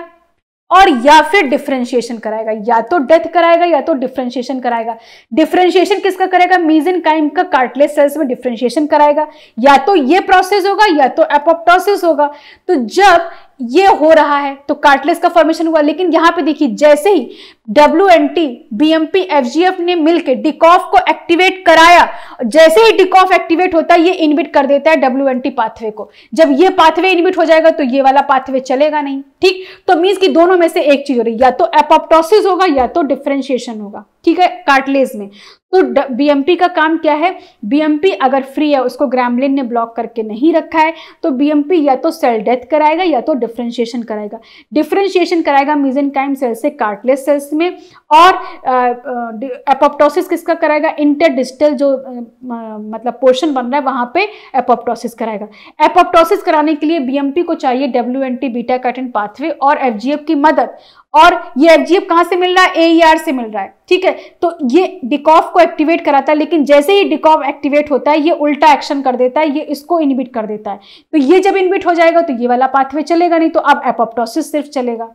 और या फिर डिफ्रेंशिएशन कराएगा या तो डेथ कराएगा या तो डिफ्रेंशिएशन कराएगा डिफ्रेंशिएशन किसका करेगा मीजन काइम का कार्टलेस सेल्स में डिफ्रेंशिएशन कराएगा या तो ये प्रोसेस होगा या तो एपोप्टोसिस होगा तो जब ये हो रहा है तो कार्टलेस का फॉर्मेशन हुआ लेकिन यहां पे देखिए जैसे ही W N T B M P F G F ने मिलकर डिकॉफ को एक्टिवेट कराया जैसे ही डिकॉफ एक्टिवेट होता है ये इनबिट कर देता है डब्ल्यू एन टी पाथवे को जब ये पाथवे इनबिट हो जाएगा तो ये वाला पाथवे चलेगा नहीं ठीक तो मीन्स की दोनों में से एक चीज हो रही है या तो एपोप्टोसिस होगा या तो डिफ्रेंशिएशन होगा ठीक है कार्टलेज में तो बीएमपी का काम क्या है बीएमपी अगर फ्री है उसको ग्रामलिन ने ब्लॉक करके नहीं रखा है तो बीएमपी या तो सेल डेथ कराएगा या तो डिफ्रेंशिएशन कराएगा डिफ्रेंशिएशन कराएगा मिजेनकाइम सेल से कार्टलेस सेल्स में और एपोप्टोसिस किसका कराएगा इंटर डिजिटल जो आ, मतलब पोर्शन बन रहा है वहाँ पर एपोप्टोसिस कराएगा एपोप्टोसिस कराने के लिए बीएमपी को चाहिए डब्ल्यू बीटा कैटन पाथवे और एफ की मदद और ये एफ कहां से मिल रहा है ए e से मिल रहा है ठीक है तो ये डिकॉफ को एक्टिवेट कराता है लेकिन जैसे ही डिकॉफ एक्टिवेट होता है ये उल्टा एक्शन कर देता है ये इसको इनबिट कर देता है तो ये जब इनबिट हो जाएगा तो ये वाला पाथवे चलेगा नहीं तो अब एपोप्टोसिस सिर्फ चलेगा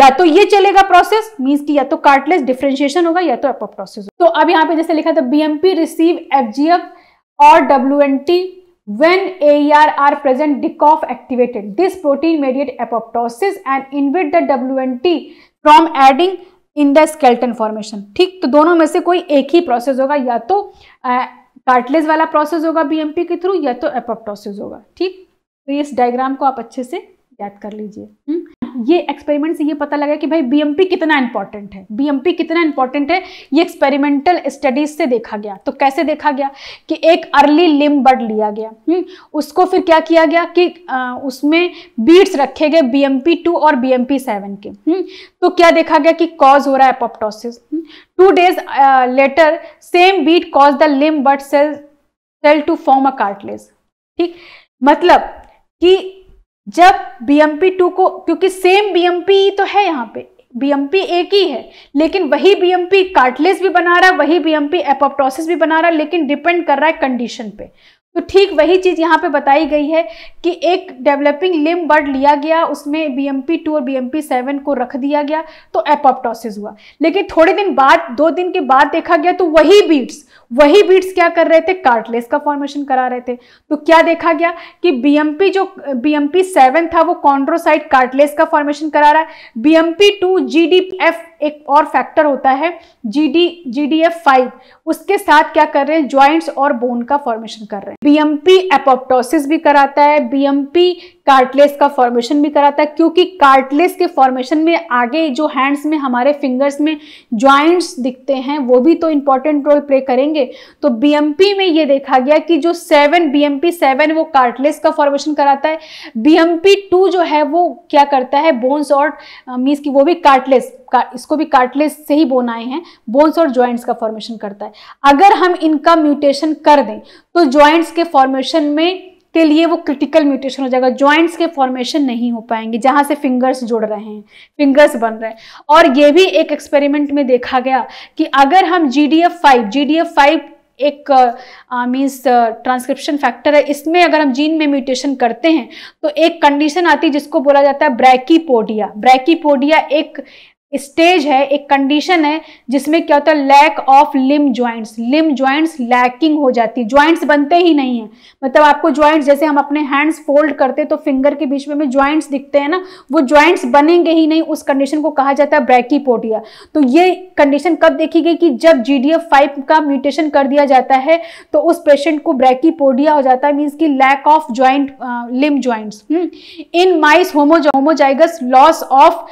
या तो ये चलेगा प्रोसेस मीन्स की या तो कार्टलेस डिफ्रेंशिएशन होगा या तो एपोप्टोसिस तो अब यहाँ पे जैसे लिखा था बीएमपी रिसीव एफजीएफ और W when AER are present, DCOF activated. This protein mediate apoptosis and inhibit the WNT from adding in the skeleton formation ठीक तो दोनों में से कोई एक ही प्रोसेस होगा या तो कार्टलेज वाला प्रोसेस होगा बीएमपी के थ्रू या तो एपोप्टोसिस होगा ठीक तो इस डायग्राम को आप अच्छे से याद कर लीजिए हम्म, ये एक्सपेरिमेंट से ये पता लगा कि भाई बीएमपी कितना इंपॉर्टेंट है बीएमपी कितना इंपॉर्टेंट है ये एक्सपेरिमेंटल स्टडीज से देखा गया तो कैसे देखा गया कि एक अर्ली लिम बर्ड लिया गया हुँ? हम्म, उसको फिर क्या किया गया कि आ, उसमें बीट्स रखे गए बी एम और बी एम के हुँ? हम्म, तो क्या देखा गया कि कॉज हो रहा है apoptosis two days later same bead cause the limb bird cell cell to form a cartilage ठीक मतलब कि जब बी टू को क्योंकि सेम बी तो है यहाँ पे बीएमपी एक ही है लेकिन वही पी कार्टलेस भी बना रहा है वही पी एपोप्टोसिस भी बना रहा है लेकिन डिपेंड कर रहा है कंडीशन पे तो ठीक वही चीज़ यहाँ पे बताई गई है कि एक डेवलपिंग लिम बर्ड लिया गया उसमें बी एम पी टू और बी एम पी सेवन को रख दिया गया तो एपोप्टोसिस हुआ लेकिन थोड़े दिन बाद दो दिन के बाद देखा गया तो वही बीट्स वही बीट्स क्या कर रहे थे कार्टलेस का फॉर्मेशन करा रहे थे तो क्या देखा गया कि बीएमपी जो बीएमपी सेवन था वो कॉन्ड्रोसाइट कार्टलेस का फॉर्मेशन करा रहा है BMP two G D F एक और फैक्टर होता है जी डी उसके साथ क्या कर रहे हैं ज्वाइंट्स और बोन का फॉर्मेशन कर रहे हैं बी एम पी एपोप्टोसिस भी कराता है बी एम पी कार्टलेस का फॉर्मेशन भी कराता है क्योंकि कार्टलेस के फॉर्मेशन में आगे जो हैंड्स में हमारे फिंगर्स में ज्वाइंट्स दिखते हैं वो भी तो इंपॉर्टेंट रोल प्ले करेंगे तो बी में ये देखा गया कि जो सेवन बी एम वो कार्टलेस का फॉर्मेशन कराता है बी जो है वो क्या करता है बोन्स और मीन्स uh, की वो भी कार्टलेस का, इसको भी कार्टलेज से ही बोन आए हैं बोन्स और ज्वाइंट्स का फॉर्मेशन करता है अगर हम इनका म्यूटेशन कर दें तो ज्वाइंट्स के फॉर्मेशन में के लिए वो क्रिटिकल म्यूटेशन हो जाएगा ज्वाइंट्स के फॉर्मेशन नहीं हो पाएंगे जहाँ से फिंगर्स जुड़ रहे हैं फिंगर्स बन रहे हैं और ये भी एक एक्सपेरिमेंट में देखा गया कि अगर हम G D F five G D F five एक मीन्स ट्रांसक्रिप्शन फैक्टर है इसमें अगर हम जीन में म्यूटेशन करते हैं तो एक कंडीशन आती है जिसको बोला जाता है ब्रैकीपोडिया ब्रैकीपोडिया एक स्टेज है एक कंडीशन है जिसमें क्या होता है lack of limb joints limb joints lacking हो जाती है ज्वाइंट्स बनते ही नहीं है मतलब आपको ज्वाइंट्स जैसे हम अपने हैंड्स फोल्ड करते हैं तो फिंगर के बीच में ज्वाइंट्स दिखते हैं ना वो ज्वाइंट्स बनेंगे ही नहीं उस कंडीशन को कहा जाता है ब्रैकीपोडिया तो ये कंडीशन कब देखी गई कि जब जी डी का म्यूटेशन कर दिया जाता है तो उस पेशेंट को ब्रैकीपोडिया हो जाता है मीन्स की lack of joint limb joints in mice homozygous loss of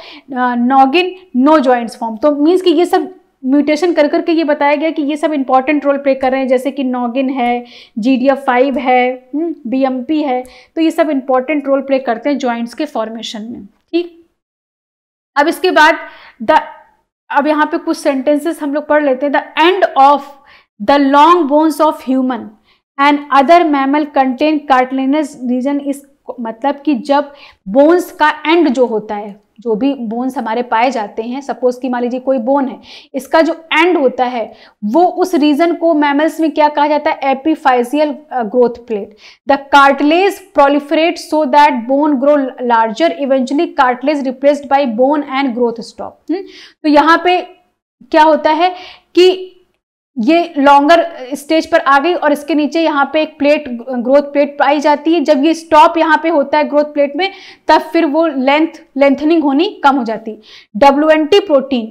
noggin no joints form तो मीन्स कि ये सब म्यूटेशन कर करके ये बताया गया कि ये सब इंपॉर्टेंट रोल प्ले कर रहे हैं जैसे कि नॉगिन है जी डी एफ फाइव है बी एम पी है तो ये सब इंपॉर्टेंट रोल प्ले करते हैं ज्वाइंट्स के फॉर्मेशन में ठीक अब इसके बाद द अब यहाँ पे कुछ सेंटेंसेस हम लोग पढ़ लेते हैं the end of the long bones of human and other mammal contain cartilaginous region इस मतलब कि जब बोन्स का एंड जो होता है जो भी बोन्स हमारे पाए जाते हैं सपोज कि मान लीजिए कोई बोन है इसका जो एंड होता है वो उस रीजन को मैमल्स में क्या कहा जाता है epiphyseal growth plate the cartilage proliferate so that bone grow larger eventually cartilage replaced by bone and growth stop तो यहाँ पे क्या होता है कि ये लॉन्गर स्टेज uh, पर आ गई और इसके नीचे यहाँ पे एक प्लेट ग्रोथ प्लेट पाई जाती है जब ये स्टॉप यहाँ पे होता है ग्रोथ प्लेट में तब फिर वो लेंथ लेंथनिंग होनी कम हो जाती है T protein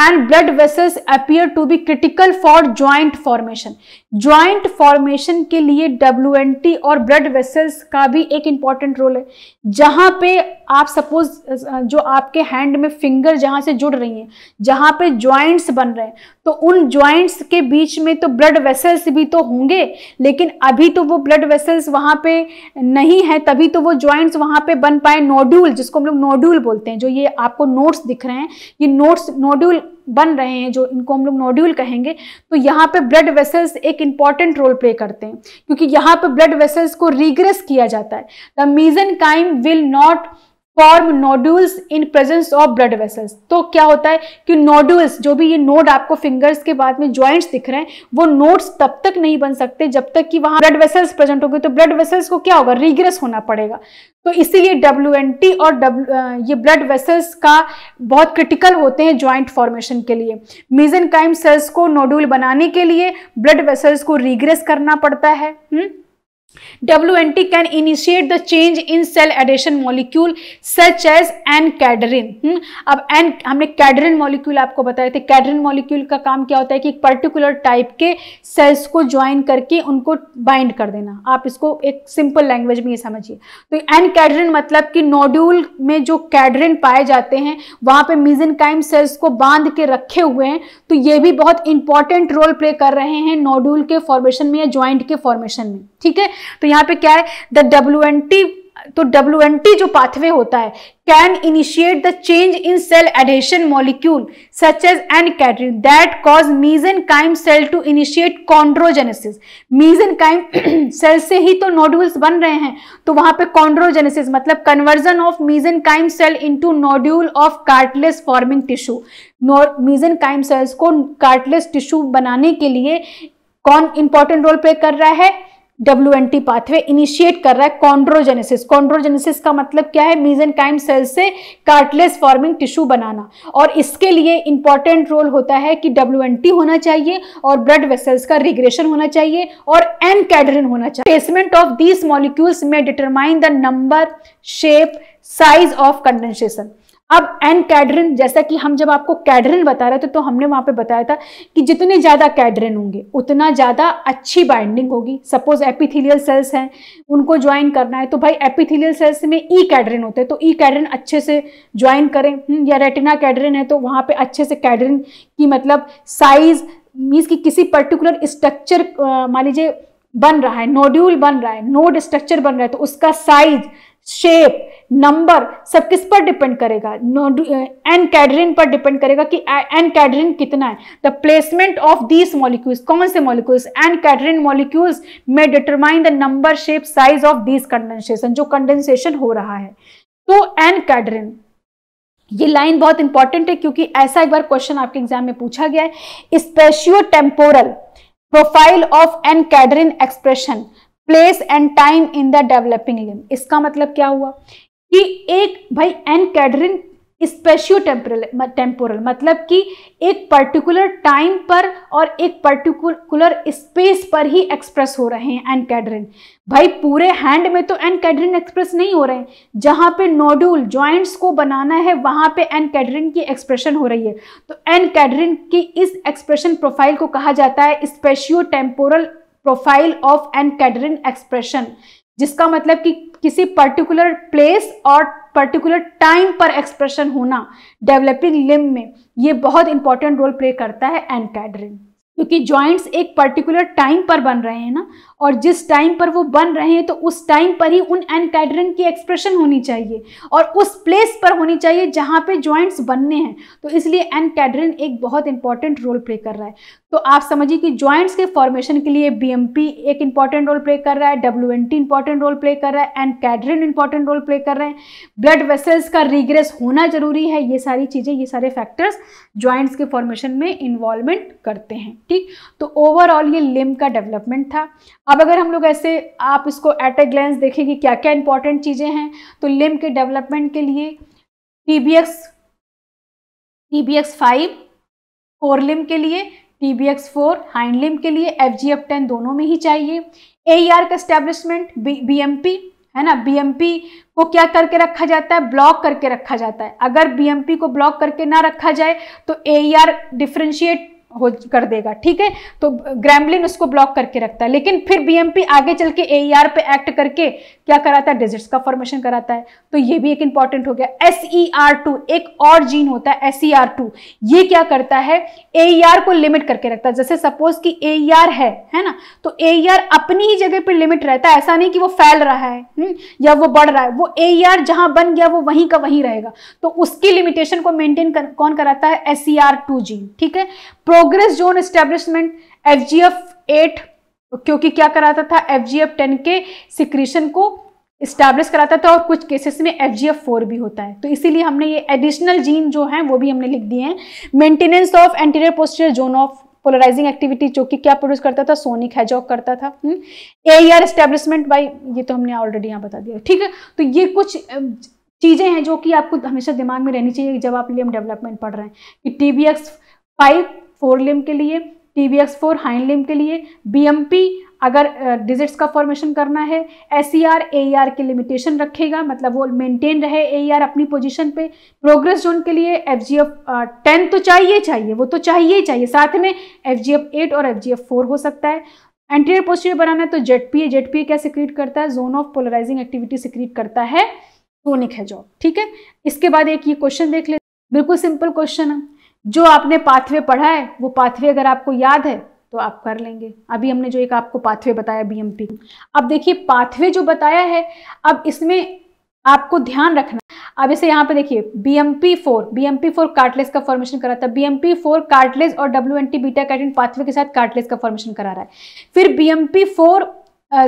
and blood vessels appear to be critical for joint formation joint formation के लिए डब्ल्यू और ब्लड वेसल्स का भी एक इम्पॉर्टेंट रोल है जहाँ पे आप सपोज जो आपके हैंड में फिंगर जहाँ से जुड़ रही हैं जहाँ पे ज्वाइंट्स बन रहे हैं तो उन ज्वाइंट्स के बीच में तो ब्लड वेसल्स भी तो होंगे लेकिन अभी तो वो ब्लड वेसल्स वहाँ पे नहीं है तभी तो वो ज्वाइंट्स वहाँ पे बन पाए नोड्यूल जिसको हम लोग नोड्यूल बोलते हैं जो ये आपको नोट्स दिख रहे हैं ये नोट्स नोड्यूल बन रहे हैं जो इनको हम लोग नोड्यूल कहेंगे तो यहाँ पे ब्लड वेसल्स एक इंपॉर्टेंट रोल प्ले करते हैं क्योंकि यहाँ पे ब्लड वेसल्स को रिग्रेस किया जाता है the mesenchyme will not form nodules in presence of blood vessels तो क्या होता है कि नोड्यूल्स जो भी ये नोड आपको फिंगर्स के बाद में ज्वाइंट्स दिख रहे हैं वो नोड्स तब तक नहीं बन सकते जब तक कि वहाँ ब्लड वेसल्स प्रेजेंट होगी तो ब्लड वेसल्स को क्या होगा रिग्रेस होना पड़ेगा तो इसीलिए डब्ल्यू और डब्ल्यू ये ब्लड वेसल्स का बहुत क्रिटिकल होते हैं ज्वाइंट फॉर्मेशन के लिए मीजन सेल्स को नोड्यूल बनाने के लिए ब्लड वेसल्स को रिग्रेस करना पड़ता है हुँ? हम्म? Can initiate the change in cell cell molecule such as N cadherin अब एन हमने कैडरिन मॉलिक्यूल आपको बताए थे कैडरिन मॉलिक्यूल का काम क्या होता है कि एक पर्टिकुलर टाइप के सेल्स को ज्वाइन करके उनको बाइंड कर देना आप इसको एक सिंपल लैंग्वेज में ये समझिए तो एन कैडरिन मतलब कि नोड्यूल में जो कैडरिन पाए जाते हैं वहाँ मिजन काइम सेल्स को बांध के रखे हुए हैं तो ये भी बहुत इंपॉर्टेंट रोल प्ले कर रहे हैं नोड्यूल के फॉर्मेशन में या ज्वाइंट के फॉर्मेशन में ठीक है तो यहाँ पे क्या है द डब्ल्यू एन टी तो डब्ल्यू एन टी जो पाथवे होता है can initiate the change in cell adhesion molecule such as N cadherin that cause mesenchyme cell to initiate chondrogenesis mesenchyme cell से ही तो nodules बन रहे हैं तो वहां पे कॉन्ड्रोजेनेसिस मतलब conversion of mesenchyme cell into nodule of cartilage forming tissue mesenchyme cells को कार्टलेस टिश्यू बनाने के लिए कौन इंपॉर्टेंट रोल प्ले कर रहा है W N T pathway initiate कर रहा है कॉन्ड्रोजेनेसिस कॉन्ड्रोजेनेसिस का मतलब क्या है काइम सेल से कार्टलेस फॉर्मिंग टिश्यू बनाना और इसके लिए इंपॉर्टेंट रोल होता है कि डब्ल्यू एन टी होना चाहिए और ब्लड वेसल्स का रिग्रेशन होना चाहिए और एन कैडरिन होना चाहिए प्लेसमेंट ऑफ दीज मॉलिक्यूल्स में determine the number shape size of condensation अब एन कैडरिन जैसा कि हम जब आपको कैडरिन बता रहे थे तो हमने वहाँ पे बताया था कि जितने ज़्यादा कैडरिन होंगे उतना ज़्यादा अच्छी बाइंडिंग होगी सपोज एपिथेलियल सेल्स हैं उनको ज्वाइन करना है तो भाई एपिथेलियल सेल्स में ई e कैडरिन होते हैं तो ई e कैडरिन अच्छे से ज्वाइन करें हम्म, या रेटिना कैडरिन है तो वहाँ पर अच्छे से कैडरिन की मतलब साइज मीन्स कि किसी पर्टिकुलर स्ट्रक्चर मान लीजिए बन रहा है नोड्यूल बन रहा है नोड स्ट्रक्चर बन रहा है तो उसका साइज शेप नंबर सब किस पर डिपेंड करेगा एन कैडरिन uh, पर डिपेंड करेगा कि एन uh, कैडरिन कितना है the placement of these molecules कौन से मॉलिक्यूल्स एन कैडरिन मॉलिक्यूल्स में determine the number shape size of these condensation जो कंडेंसेशन हो रहा है तो एन कैडरिन ये लाइन बहुत इंपॉर्टेंट है क्योंकि ऐसा एक बार क्वेश्चन आपके एग्जाम में पूछा गया है spatio temporal profile of N cadherin expression place and time in the developing limb इसका मतलब क्या हुआ कि एक भाई एन कैडरिन स्पेशियो टेम्पोरल मतलब कि एक पर्टिकुलर टाइम पर और एक पर्टिकुलर स्पेस पर ही एक्सप्रेस हो रहे हैं एन कैडरिन भाई पूरे हैंड में तो एन कैडरिन एक्सप्रेस नहीं हो रहे हैं जहाँ पे नोड्यूल जॉइंट्स को बनाना है वहाँ पे एन कैडरिन की एक्सप्रेशन हो रही है तो एन कैडरिन की इस एक्सप्रेशन प्रोफाइल को कहा जाता है spatio temporal profile of N cadherin expression जिसका मतलब कि किसी पर्टिकुलर प्लेस और पर्टिकुलर टाइम पर एक्सप्रेशन होना डेवलपिंग लिम में ये बहुत इंपॉर्टेंट रोल प्ले करता है एन कैडरिन क्योंकि जॉइंट्स एक पर्टिकुलर टाइम पर बन रहे हैं ना और जिस टाइम पर वो बन रहे हैं तो उस टाइम पर ही उन कैडरिन की एक्सप्रेशन होनी चाहिए और उस प्लेस पर होनी चाहिए जहाँ पे जॉइंट्स बनने हैं तो इसलिए कैडरिन एक बहुत इंपॉर्टेंट रोल प्ले कर रहा है तो आप समझिए कि ज्वाइंट्स के फॉर्मेशन के लिए बीएमपी एक इंपॉर्टेंट रोल प्ले कर रहा है टी इंपॉर्टेंट रोल प्ले कर रहा है N cadherin important role play कर रहे हैं ब्लड वेसल्स का रिग्रेस होना जरूरी है ये सारी चीज़ें ये सारे फैक्टर्स ज्वाइंट्स के फॉर्मेशन में इन्वॉल्वमेंट करते हैं ठीक तो ओवरऑल ये लिम का डेवलपमेंट था अब अगर हम लोग ऐसे आप इसको एट ए ग्लैंस देखें कि क्या क्या इंपॉर्टेंट चीज़ें हैं तो लिम के डेवलपमेंट के लिए टीबीएक्स टीबीएक्स एक्स फोर लिम के लिए T B X four hind के लिए एफ जी एफ टेन दोनों में ही चाहिए ए आर e का स्टैब्लिशमेंट बी एम पी है ना बीएमपी को क्या करके रखा जाता है ब्लॉक करके रखा जाता है अगर बीएमपी को ब्लॉक करके ना रखा जाए तो ए डिफ्रेंशिएट e हो कर देगा ठीक है तो ग्रैमलिन उसको ब्लॉक करके रखता है लेकिन फिर बीएमपी आगे चल के एईआर e पे एक्ट करके क्या कराता है डिजिट्स का फॉर्मेशन कराता है तो ये भी एक इंपॉर्टेंट हो गया एसईआर e एक और जीन होता है एसईआर e ये क्या करता है एईआर को लिमिट करके रखता है जैसे सपोज कि एईआर है है ना तो एईआर अपनी ही जगह पर लिमिट रहता है ऐसा नहीं कि वो फैल रहा है हुँ? हम्म, या वो बढ़ रहा है वो एईआर जहां बन गया वो वहीं का वहीं रहेगा तो उसकी लिमिटेशन को मेंटेन कर, कौन कराता है एसईआर जीन ठीक है pro progress zone establishment F G F eight क्योंकि क्या कराता था एफ जी एफ टेन के सिक्रीशन को इस्टेब्लिश कराता था और कुछ केसेस में एफ जी एफ फोर भी होता है तो इसीलिए हमने ये एडिशनल जीन जो हैं वो भी हमने लिख दिए हैं maintenance of anterior poster zone of polarising activity जो कि क्या प्रोड्यूस करता था सोनिक हैजॉक करता था hmm, A R establishment by ये तो हमने ऑलरेडी यहाँ बता दिया ठीक है तो ये कुछ चीज़ें हैं जो कि आपको हमेशा दिमाग में रहनी चाहिए जब आप लियम डेवलपमेंट पढ़ रहे हैं कि T B X five fore limb के लिए T V X four hind limb के लिए बी एम पी अगर डिजिट्स का फॉर्मेशन करना है S E R A R की लिमिटेशन रखेगा मतलब वो मेंटेन रहे ए आर e अपनी पोजीशन पे प्रोग्रेस जोन के लिए एफ जी एफ टेन तो चाहिए चाहिए वो तो चाहिए ही चाहिए साथ में एफ जी एफ एट और एफ जी एफ फोर हो सकता है एंटीरियर पोस्टीरियर बनाना है तो जेट पी जेट पी क्या सिक्रीट करता है zone of polarising activity secrete करता है सोनिक है जॉब ठीक है इसके बाद एक ये क्वेश्चन देख ले बिल्कुल सिंपल क्वेश्चन है जो आपने पाथवे पढ़ा है वो पाथवे अगर आपको याद है तो आप कर लेंगे अभी हमने जो एक आपको पाथवे बताया बीएमपी अब देखिए पाथवे जो बताया है अब इसमें आपको ध्यान रखना अब इसे यहाँ पे देखिए B M P four B M P four cartilage का फॉर्मेशन करा था B M P four cartilage और W N T beta catenin pathway के साथ कार्टलेस का फॉर्मेशन करा रहा है फिर B M P four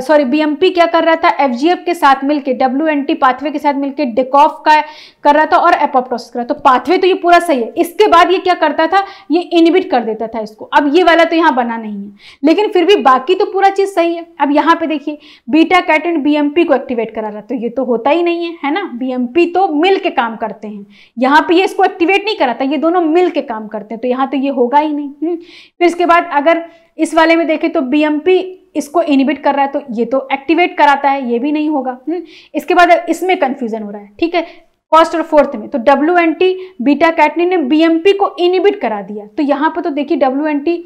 sorry BMP क्या कर रहा था एफजीएफ के साथ मिलकर डब्ल्यू एन टी पाथवे के साथ मिलकर डिकॉफ का कर रहा था और एपोप्टोस कर रहा था तो पाथवे तो ये पूरा सही है इसके बाद ये क्या करता था ये इनिबिट कर देता था इसको अब ये वाला तो यहाँ बना नहीं है लेकिन फिर भी बाकी तो पूरा चीज़ सही है अब यहाँ पे देखिए बीटा कैटन बीएमपी को एक्टिवेट करा रहा तो ये तो होता ही नहीं है है ना बी तो मिल के काम करते हैं यहाँ पे ये इसको एक्टिवेट नहीं कराता ये दोनों मिल के काम करते हैं तो यहाँ तो ये होगा ही नहीं हम्म। फिर इसके बाद अगर इस वाले में देखें तो बी इसको इनिबिट कर रहा है तो ये तो एक्टिवेट कराता है ये भी नहीं होगा हुँ? हम्म, इसके बाद इसमें कंफ्यूजन हो रहा है ठीक है फर्स्ट और फोर्थ में तो W N T beta catenin ने बीएमपी को इनिबिट करा दिया तो यहाँ पर तो देखिए डब्ल्यू एन टी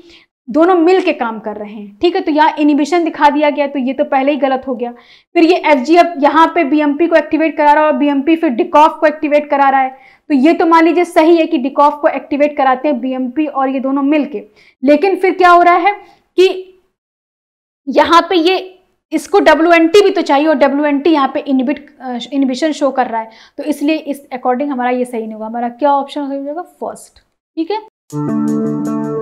दोनों मिल के काम कर रहे हैं ठीक है तो यहाँ इनिबिशन दिखा दिया गया तो ये तो पहले ही गलत हो गया फिर ये एफ जी एफ यहाँ पे बी को एक्टिवेट करा रहा है और बी फिर डिकॉफ को एक्टिवेट करा रहा है तो ये तो मान लीजिए सही है कि डिकॉफ को एक्टिवेट कराते हैं बी और ये दोनों मिल लेकिन फिर क्या हो रहा है कि यहाँ पे ये इसको डब्ल्यू भी तो चाहिए और डब्ल्यू एन टी यहाँ पे इनबिट इनबिशन शो कर रहा है तो इसलिए इस अकॉर्डिंग हमारा ये सही नहीं होगा हमारा क्या ऑप्शन हो जाएगा फर्स्ट ठीक है